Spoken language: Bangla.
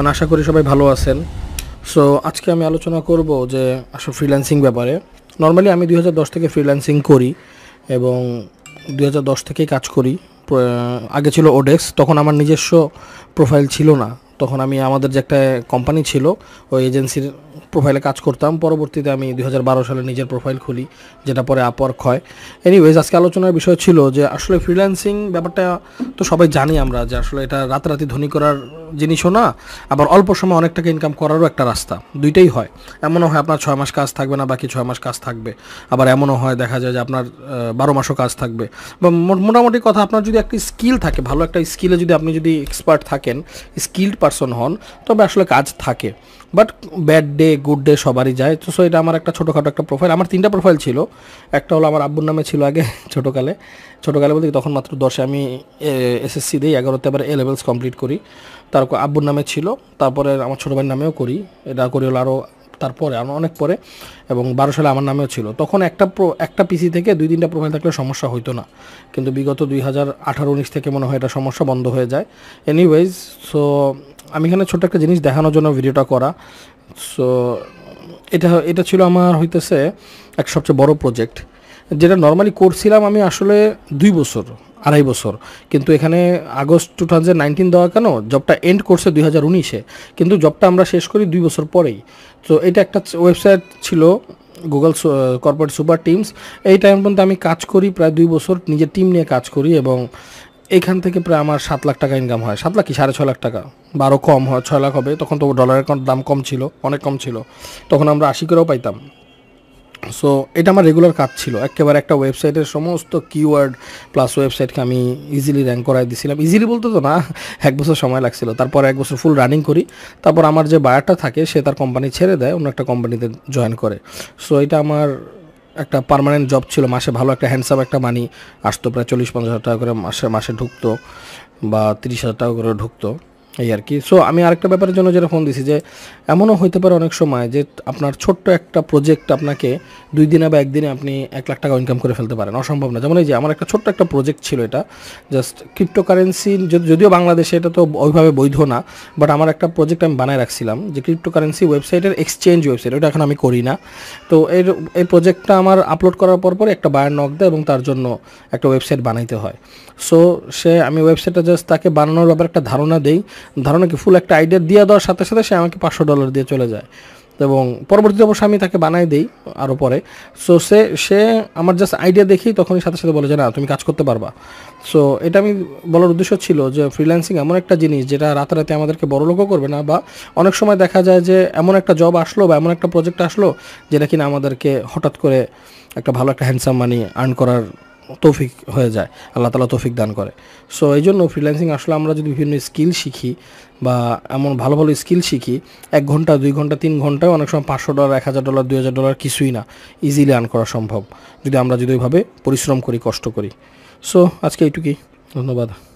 মানে আশা করি সবাই ভালো আছেন সো আজকে আমি আলোচনা করব যে আসলে ফ্রিল্যান্সিং ব্যাপারে নর্মালি আমি দুই থেকে ফ্রিল্যান্সিং করি এবং দুই থেকেই কাজ করি আগে ছিল ওডেক্স তখন আমার নিজস্ব প্রোফাইল ছিল না তখন আমি আমাদের যে একটা কোম্পানি ছিল ওই এজেন্সির প্রোফাইলে কাজ করতাম পরবর্তীতে আমি দুই সালে নিজের প্রোফাইল খুলি যেটা পরে আপওয়ার্ক হয় এনিওয়েজ আজকে আলোচনার বিষয় ছিল যে আসলে ফ্রিল্যান্সিং ব্যাপারটা তো সবাই জানি আমরা যে আসলে এটা রাতারাতি ধনী করার জিনিসও না আবার অল্প সময় অনেক টাকা ইনকাম করারও একটা রাস্তা দুইটাই হয় এমনও হয় আপনার ছয় মাস কাজ থাকবে না বাকি ছয় মাস কাজ থাকবে আবার এমনও হয় দেখা যায় যে আপনার বারো মাসও কাজ থাকবে বা মোটামুটি কথা আপনার যদি একটা স্কিল থাকে ভালো একটা স্কিলে যদি আপনি যদি এক্সপার্ট থাকেন স্কিল্ড পারসন হন তবে আসলে কাজ থাকে but bad day good day সবারই যায় তো সো এটা আমার একটা ছোটোখাটো একটা প্রোফাইল আমার তিনটা প্রোফাইল ছিল একটা হলো আমার আব্বুর নামে ছিল আগে ছোটোকালে ছোটোকালে বলতে তখন মাত্র দশে আমি এসএসসি দিই এগারোতে আবার এ লেভেলস কমপ্লিট করি তারপর আব্বুর নামে ছিল তারপরে আমার ছোটো ভাইয়ের নামেও করি এটা করি হলো আরও তারপরে আরও অনেক পরে এবং বারো সালে আমার নামেও ছিল তখন একটা একটা পিসি থেকে দুই তিনটা প্রোফাইল থাকলে সমস্যা হইতো না কিন্তু বিগত দুই হাজার আঠারো উনিশ থেকে মনে হয় এটা সমস্যা বন্ধ হয়ে যায় এনিওয়েজ সো আমি এখানে ছোটো একটা জিনিস দেখানোর জন্য ভিডিওটা করা সো এটা এটা ছিল আমার হইতেছে এক সবচেয়ে বড় প্রজেক্ট যেটা নর্মালি করছিলাম আমি আসলে দুই বছর আড়াই বছর কিন্তু এখানে আগস্ট টু থাউজেন্ড নাইনটিন দেওয়া কেন জবটা এন্ড করছে দুই হাজার উনিশে কিন্তু জবটা আমরা শেষ করি দুই বছর পরেই তো এটা একটা ওয়েবসাইট ছিল গুগল কর্পোরেট সুপার টিমস এই টাইম পর্যন্ত আমি কাজ করি প্রায় দুই বছর নিজের টিম নিয়ে কাজ করি এবং এখান থেকে প্রায় আমার সাত লাখ টাকা ইনকাম হয় সাত লাখ কি সাড়ে ছ লাখ টাকা বারো কম হয় ছয় লাখ হবে তখন তো ডলারের দাম কম ছিল অনেক কম ছিল তখন আমরা আশি করেও পাইতাম সো এটা আমার রেগুলার কাজ ছিল একেবারে একটা ওয়েবসাইটের সমস্ত কিওয়ার্ড প্লাস ওয়েবসাইটকে আমি ইজিলি র্যাঙ্ক করাই দিছিলাম ইজিলি বলতে তো না এক বছর সময় লাগছিল তারপর এক বছর ফুল রানিং করি তারপর আমার যে বায়ারটা থাকে সে তার কোম্পানি ছেড়ে দেয় অন্য একটা কোম্পানিতে জয়েন করে সো এটা আমার একটা পারমানেন্ট জব ছিল মাসে ভালো একটা হ্যান্ডসাম একটা মানি আসতো প্রায় চল্লিশ পঞ্চাশ হাজার টাকা করে মাসে মাসে ঢুকতো বা তিরিশ হাজার টাকা করে ঢুকতো এই আর কি সো আমি আরেকটা ব্যাপারের জন্য যেটা ফোন দিছি যে এমনও হইতে পারে অনেক সময় যে আপনার ছোট্ট একটা প্রজেক্ট আপনাকে দুই দিনে বা একদিনে আপনি এক লাখ টাকা ইনকাম করে ফেলতে পারেন অসম্ভব না যেমন এই যে আমার একটা ছোট্ট একটা প্রজেক্ট ছিল এটা জাস্ট ক্রিপ্টোকারেন্সি যদিও বাংলাদেশে এটা তো ওইভাবে বৈধ না বাট আমার একটা প্রজেক্ট আমি বানায় রাখছিলাম যে ক্রিপ্টোকারেন্সি ওয়েবসাইটের এক্সচেঞ্জ ওয়েবসাইট ওটা এখন আমি করি না তো এর এই প্রজেক্টটা আমার আপলোড করার পর পরে একটা বায়ার নক দেয় এবং তার জন্য একটা ওয়েবসাইট বানাইতে হয় সো সে আমি ওয়েবসাইটটা জাস্ট তাকে বানানোর ব্যাপারে একটা ধারণা দেই ধারণা কি ফুল একটা আইডিয়া দিয়ে দেওয়ার সাথে সাথে সে আমাকে পাঁচশো ডলার দিয়ে চলে যায় এবং পরবর্তীতে অবশ্য আমি তাকে বানাই দিই আরও পরে সো সে সে আমার জাস্ট আইডিয়া দেখি তখনই সাথে সাথে বলে যে না তুমি কাজ করতে পারবা সো এটা আমি বলার উদ্দেশ্য ছিল যে ফ্রিল্যান্সিং এমন একটা জিনিস যেটা রাতারাতি আমাদেরকে বড়লোকও করবে না বা অনেক সময় দেখা যায় যে এমন একটা জব আসলো বা এমন একটা প্রজেক্ট আসলো যেটা কিনা আমাদেরকে হঠাৎ করে একটা ভালো একটা হ্যান্ডসাম মানি আর্ন করার তৌফিক হয়ে যায় আল্লাহ তালা তৌফিক দান করে সো এই জন্য ফ্রিল্যান্সিং আসলে আমরা যদি বিভিন্ন স্কিল শিখি বা এমন ভালো ভালো স্কিল শিখি এক ঘন্টা দুই ঘন্টা তিন ঘন্টায় অনেক সময় পাঁচশো ডলার এক হাজার ডলার দুই হাজার ডলার কিছুই না ইজিলি আর্ন করা সম্ভব যদি আমরা যদি ওইভাবে পরিশ্রম করি কষ্ট করি সো আজকে এইটুকুই ধন্যবাদ